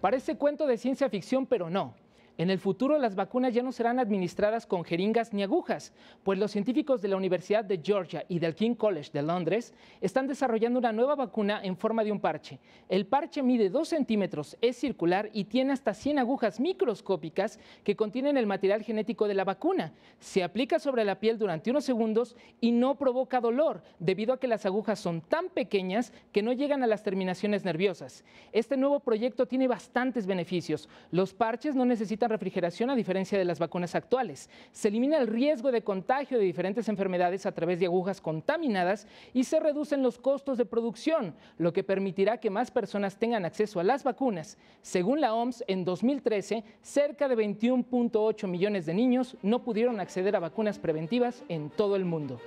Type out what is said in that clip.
Parece cuento de ciencia ficción, pero no. En el futuro las vacunas ya no serán administradas con jeringas ni agujas, pues los científicos de la Universidad de Georgia y del King College de Londres están desarrollando una nueva vacuna en forma de un parche. El parche mide 2 centímetros, es circular y tiene hasta 100 agujas microscópicas que contienen el material genético de la vacuna. Se aplica sobre la piel durante unos segundos y no provoca dolor, debido a que las agujas son tan pequeñas que no llegan a las terminaciones nerviosas. Este nuevo proyecto tiene bastantes beneficios. Los parches no necesitan refrigeración a diferencia de las vacunas actuales. Se elimina el riesgo de contagio de diferentes enfermedades a través de agujas contaminadas y se reducen los costos de producción, lo que permitirá que más personas tengan acceso a las vacunas. Según la OMS, en 2013, cerca de 21.8 millones de niños no pudieron acceder a vacunas preventivas en todo el mundo.